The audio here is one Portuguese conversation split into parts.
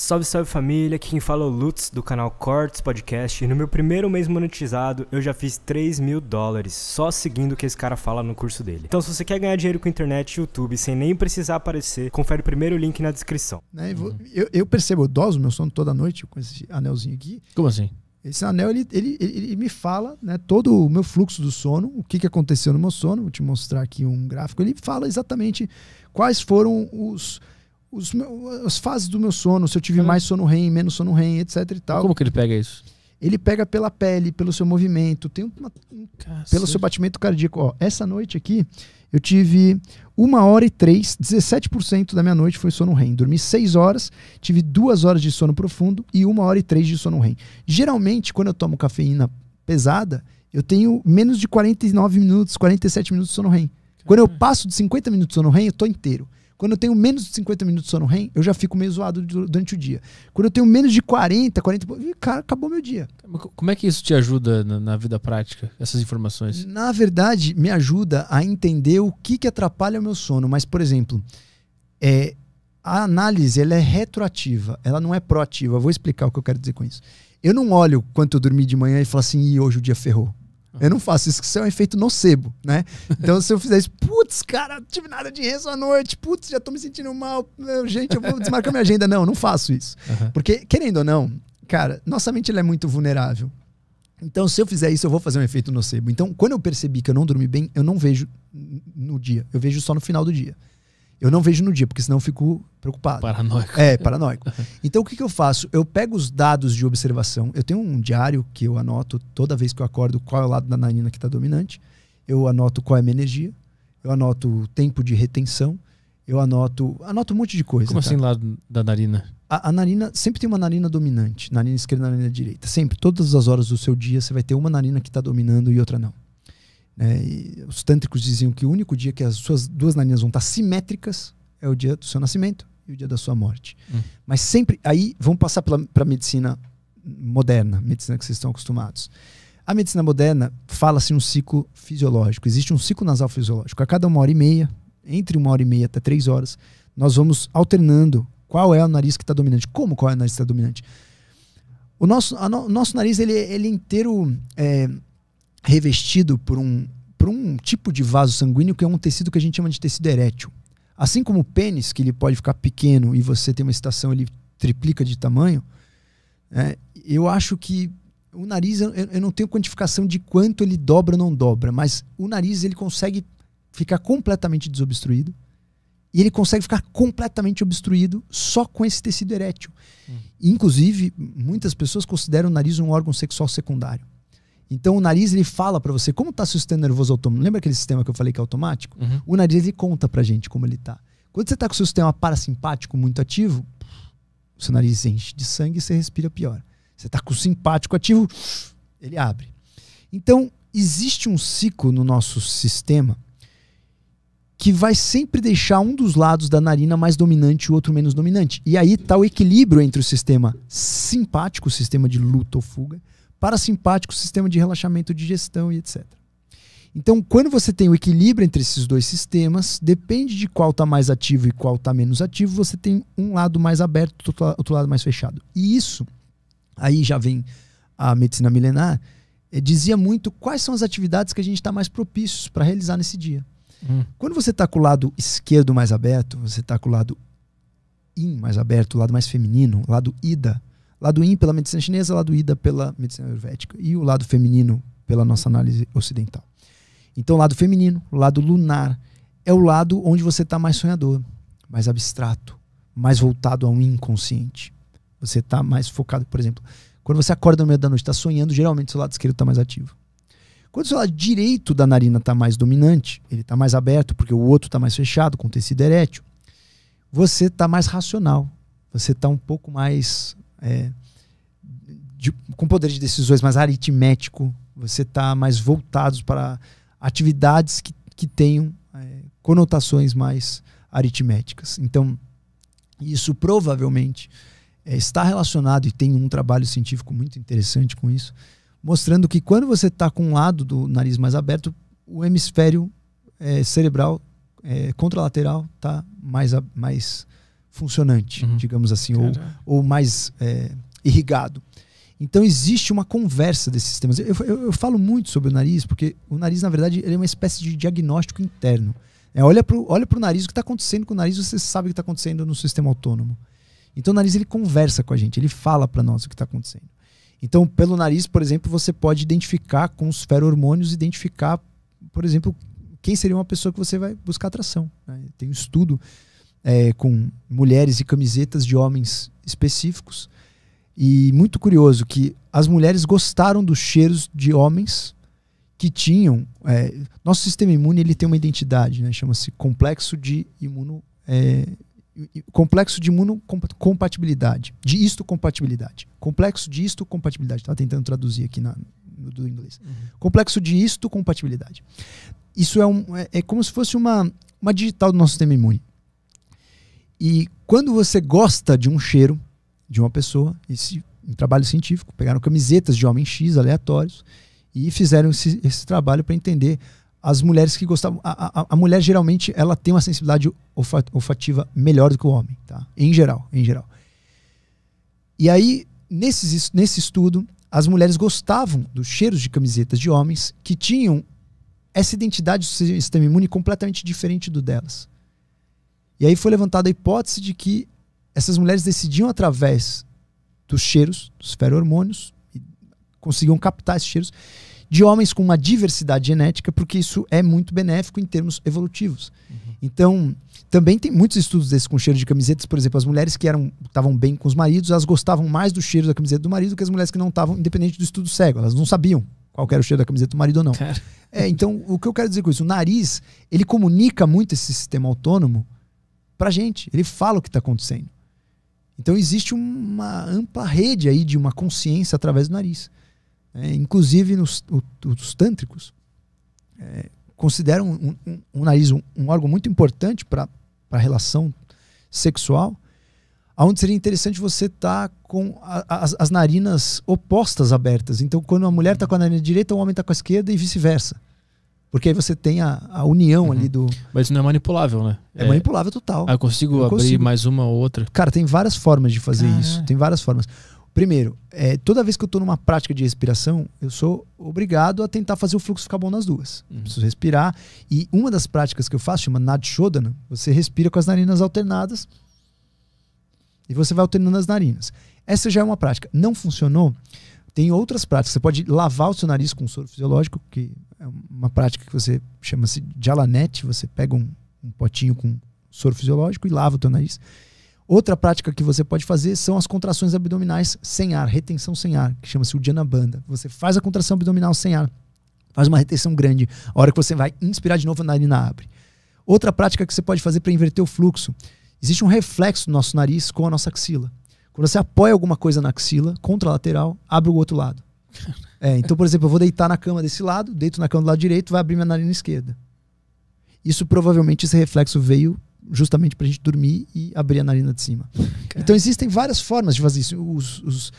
Salve, salve família, aqui quem fala é o Lutz do canal Cortes Podcast e no meu primeiro mês monetizado eu já fiz 3 mil dólares só seguindo o que esse cara fala no curso dele. Então se você quer ganhar dinheiro com internet e YouTube sem nem precisar aparecer, confere o primeiro link na descrição. É, né, eu, eu, eu, percebo, eu doso meu sono toda noite com esse anelzinho aqui. Como assim? Esse anel, ele, ele, ele, me fala né, todo o meu fluxo do sono, o que, que aconteceu no meu sono. Vou te mostrar aqui um gráfico. Ele fala exatamente quais foram os os meus, as fases do meu sono, se eu tive Caramba. mais sono REM, menos sono REM, etc e tal. Como que ele pega isso? Ele pega pela pele, pelo seu movimento, tem uma, pelo seu batimento cardíaco. Ó, essa noite aqui, eu tive uma hora e três, 17% da minha noite foi sono REM. Dormi seis horas, tive duas horas de sono profundo e uma hora e três de sono REM. Geralmente, quando eu tomo cafeína pesada, eu tenho menos de 49 minutos, 47 minutos de sono REM. Quando eu passo de 50 minutos de sono REM, eu tô inteiro. Quando eu tenho menos de 50 minutos de sono REM, eu já fico meio zoado durante o dia. Quando eu tenho menos de 40, 40 cara, acabou meu dia. Tá, como é que isso te ajuda na, na vida prática, essas informações? Na verdade, me ajuda a entender o que, que atrapalha o meu sono. Mas, por exemplo, é, a análise ela é retroativa, ela não é proativa. Eu vou explicar o que eu quero dizer com isso. Eu não olho quanto eu dormi de manhã e falo assim, e hoje o dia ferrou. Eu não faço isso, que isso é um efeito nocebo, né? Então, se eu fizer isso, putz, cara, não tive nada de rezo à noite, putz, já tô me sentindo mal, né, gente, eu vou desmarcar minha agenda. Não, não faço isso. Uhum. Porque, querendo ou não, cara, nossa mente ela é muito vulnerável. Então, se eu fizer isso, eu vou fazer um efeito nocebo. Então, quando eu percebi que eu não dormi bem, eu não vejo no dia. Eu vejo só no final do dia. Eu não vejo no dia, porque senão eu fico preocupado. Paranoico. É, paranoico. Então o que, que eu faço? Eu pego os dados de observação, eu tenho um diário que eu anoto toda vez que eu acordo qual é o lado da narina que está dominante, eu anoto qual é a minha energia, eu anoto o tempo de retenção, eu anoto, anoto um monte de coisa. Como tá? assim lado da narina? A, a, narina sempre tem uma narina dominante, narina esquerda e narina direita. Sempre, todas as horas do seu dia, você vai ter uma narina que está dominando e outra não. É, e os tântricos diziam que o único dia que as suas duas narinas vão estar tá simétricas é o dia do seu nascimento e o dia da sua morte. Hum. Mas sempre. Aí vamos passar para a medicina moderna, medicina que vocês estão acostumados. A medicina moderna fala-se um ciclo fisiológico. Existe um ciclo nasal fisiológico. A cada uma hora e meia, entre uma hora e meia até três horas, nós vamos alternando qual é o nariz que está dominante. Como qual é o nariz que está dominante? O nosso, no, nosso nariz ele, ele é inteiro é, revestido por um, por um tipo de vaso sanguíneo que é um tecido que a gente chama de tecido erétil. Assim como o pênis, que ele pode ficar pequeno e você tem uma excitação, ele triplica de tamanho, né, eu acho que o nariz, eu, eu não tenho quantificação de quanto ele dobra ou não dobra, mas o nariz ele consegue ficar completamente desobstruído e ele consegue ficar completamente obstruído só com esse tecido erétil. Hum. Inclusive, muitas pessoas consideram o nariz um órgão sexual secundário. Então o nariz ele fala para você como tá seu sistema nervoso autônomo. Lembra aquele sistema que eu falei que é automático? Uhum. O nariz ele conta pra gente como ele tá. Quando você tá com o seu sistema parasimpático muito ativo, o seu nariz enche de sangue e você respira pior. Você tá com o simpático ativo, ele abre. Então, existe um ciclo no nosso sistema que vai sempre deixar um dos lados da narina mais dominante e o outro menos dominante. E aí tá o equilíbrio entre o sistema simpático, o sistema de luta ou fuga, parasimpático, sistema de relaxamento, digestão e etc. Então, quando você tem o equilíbrio entre esses dois sistemas, depende de qual está mais ativo e qual está menos ativo, você tem um lado mais aberto, outro lado mais fechado. E isso, aí já vem a medicina milenar, eh, dizia muito quais são as atividades que a gente está mais propícios para realizar nesse dia. Hum. Quando você está com o lado esquerdo mais aberto, você está com o lado in mais aberto, o lado mais feminino, o lado ida, Lado yin pela medicina chinesa, lado ida pela medicina ayurvédica. E o lado feminino pela nossa análise ocidental. Então, o lado feminino, o lado lunar, é o lado onde você está mais sonhador, mais abstrato, mais voltado ao inconsciente. Você está mais focado, por exemplo, quando você acorda no meio da noite está sonhando, geralmente seu lado esquerdo está mais ativo. Quando o seu lado direito da narina está mais dominante, ele está mais aberto, porque o outro está mais fechado, com tecido erétil, você está mais racional. Você está um pouco mais é, de, com poder de decisões mais aritmético, você está mais voltado para atividades que, que tenham é, conotações mais aritméticas. Então, isso provavelmente é, está relacionado e tem um trabalho científico muito interessante com isso, mostrando que quando você está com um lado do nariz mais aberto, o hemisfério é, cerebral é, contralateral está mais, mais funcionante, uhum. digamos assim, ou, ou mais é, irrigado. Então existe uma conversa desses sistemas. Eu, eu, eu, falo muito sobre o nariz, porque o nariz, na verdade, ele é uma espécie de diagnóstico interno. É, olha para olha o nariz, o que está acontecendo com o nariz, você sabe o que está acontecendo no sistema autônomo. Então o nariz ele conversa com a gente, ele fala para nós o que está acontecendo. Então, pelo nariz, por exemplo, você pode identificar com os ferormônios, identificar, por exemplo, quem seria uma pessoa que você vai buscar atração. Né? Tem um estudo é, com mulheres e camisetas de homens específicos. E muito curioso que as mulheres gostaram dos cheiros de homens que tinham. É, nosso sistema imune ele tem uma identidade, né? chama-se complexo de imuno. É, complexo de imunocompatibilidade, de compatibilidade Complexo de compatibilidade Estava tentando traduzir aqui na, no, do inglês. Uhum. Complexo de compatibilidade Isso é, um, é, é como se fosse uma, uma digital do nosso sistema imune. E quando você gosta de um cheiro de uma pessoa, esse um trabalho científico, pegaram camisetas de homem X aleatórios e fizeram esse, esse trabalho para entender as mulheres que gostavam. A, a, a, mulher geralmente ela tem uma sensibilidade olfativa melhor do que o homem, tá? Em geral, em geral. E aí nesse, nesse estudo as mulheres gostavam dos cheiros de camisetas de homens que tinham essa identidade do sistema imune completamente diferente do delas. E aí foi levantada a hipótese de que essas mulheres decidiam através dos cheiros, dos feromônios, e conseguiam captar esses cheiros de homens com uma diversidade genética, porque isso é muito benéfico em termos evolutivos. Uhum. Então, também tem muitos estudos desses com cheiro de camisetas, por exemplo, as mulheres que eram estavam bem com os maridos, elas gostavam mais do cheiro da camiseta do marido do que as mulheres que não estavam, independente do estudo cego, elas não sabiam qual era o cheiro da camiseta do marido ou não. É, então, o que eu quero dizer com isso? O nariz, ele comunica muito esse sistema autônomo para gente. Ele fala o que está acontecendo. Então existe uma ampla rede aí de uma consciência através do nariz. É, inclusive nos os tântricos é, consideram um, um, o nariz um, um, órgão muito importante para a relação sexual, aonde seria interessante você estar tá com a, as, as narinas opostas abertas. Então, quando a mulher está com a narina direita, o homem está com a esquerda e vice-versa. Porque aí você tem a, a união uhum. ali do. Mas isso não é manipulável, né? É, é manipulável total. Ah, eu consigo eu abrir consigo. mais uma ou outra. Cara, tem várias formas de fazer isso. Tem várias formas. Primeiro, é, toda vez que eu estou numa prática de respiração, eu sou obrigado a tentar fazer o fluxo ficar bom nas duas. Uhum. Preciso respirar. E uma das práticas que eu faço chama nadshodana Você respira com as narinas alternadas e você vai alternando as narinas. Essa já é uma prática. Não funcionou? tem outras práticas. Você pode lavar o seu nariz com soro fisiológico, que é uma prática que você chama-se de alanete. Você pega um, um potinho com soro fisiológico e lava o teu nariz. Outra prática que você pode fazer são as contrações abdominais sem ar, retenção sem ar, que chama-se o Banda. Você faz a contração abdominal sem ar, faz uma retenção grande. A hora que você vai inspirar de novo, a narina abre. Outra prática que você pode fazer para inverter o fluxo. Existe um reflexo no nosso nariz com a nossa axila. Quando você apoia alguma coisa na axila, contralateral, abre o outro lado. É, então, por exemplo, eu vou deitar na cama desse lado, deito na cama do lado direito, vai abrir minha narina esquerda. Isso provavelmente, esse reflexo veio justamente para a gente dormir e abrir a narina de cima. Então existem várias formas de fazer isso. Os, os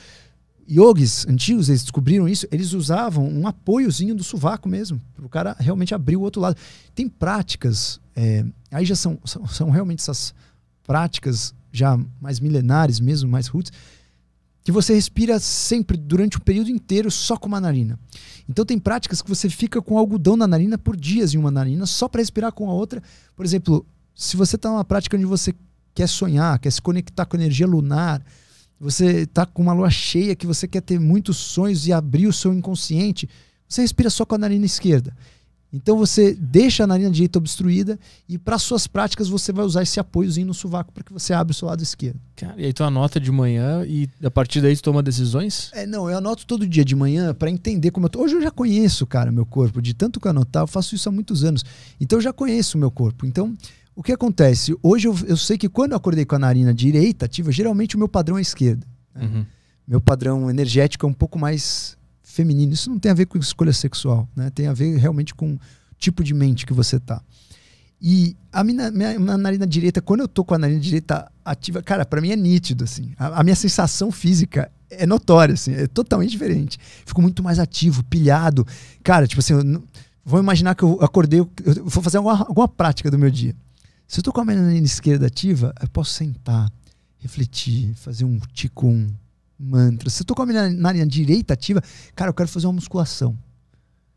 yogis antigos, eles descobriram isso, eles usavam um apoiozinho do sovaco mesmo, para o cara realmente abrir o outro lado. Tem práticas, é, aí já são, são, são realmente essas práticas já mais milenares mesmo, mais roots, que você respira sempre, durante o um período inteiro, só com uma narina. Então tem práticas que você fica com algodão na narina por dias em uma narina, só para respirar com a outra. Por exemplo, se você está numa prática onde você quer sonhar, quer se conectar com a energia lunar, você está com uma lua cheia que você quer ter muitos sonhos e abrir o seu inconsciente, você respira só com a narina esquerda. Então você deixa a narina direita obstruída e para suas práticas você vai usar esse apoiozinho no sovaco para que você abra o seu lado esquerdo. Cara, e aí tu anota de manhã e a partir daí tu toma decisões? É, não, eu anoto todo dia de manhã para entender como eu tô. Hoje eu já conheço, cara, meu corpo, de tanto que eu anotar, eu faço isso há muitos anos. Então eu já conheço o meu corpo. Então, o que acontece? Hoje eu, eu sei que quando eu acordei com a narina direita ativa, geralmente o meu padrão é esquerda. Né? Uhum. Meu padrão energético é um pouco mais feminino. Isso não tem a ver com escolha sexual, né? Tem a ver realmente com o tipo de mente que você tá. E a minha, minha, minha, narina direita, quando eu tô com a narina direita ativa, cara, para mim é nítido, assim. A, a, minha sensação física é notória, assim, é totalmente diferente. Fico muito mais ativo, pilhado. Cara, tipo assim, eu, vou imaginar que eu acordei, eu, vou fazer alguma, alguma prática do meu dia. Se eu tô com a minha narina esquerda ativa, eu posso sentar, refletir, fazer um ticum, mantras. Se eu tô com a minha narina direita ativa, cara, eu quero fazer uma musculação.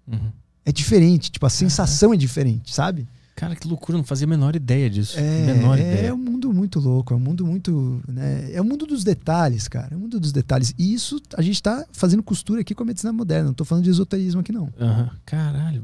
Uhum. É diferente, tipo, a sensação é diferente, sabe? Cara, que loucura, não fazia a menor ideia disso. É, menor é, ideia. um mundo muito louco, é um mundo muito. Né, é o um mundo dos detalhes, cara. É o um mundo dos detalhes. E isso a gente tá fazendo costura aqui com a medicina moderna. Não tô falando de esoterismo aqui, não. Uhum. Caralho.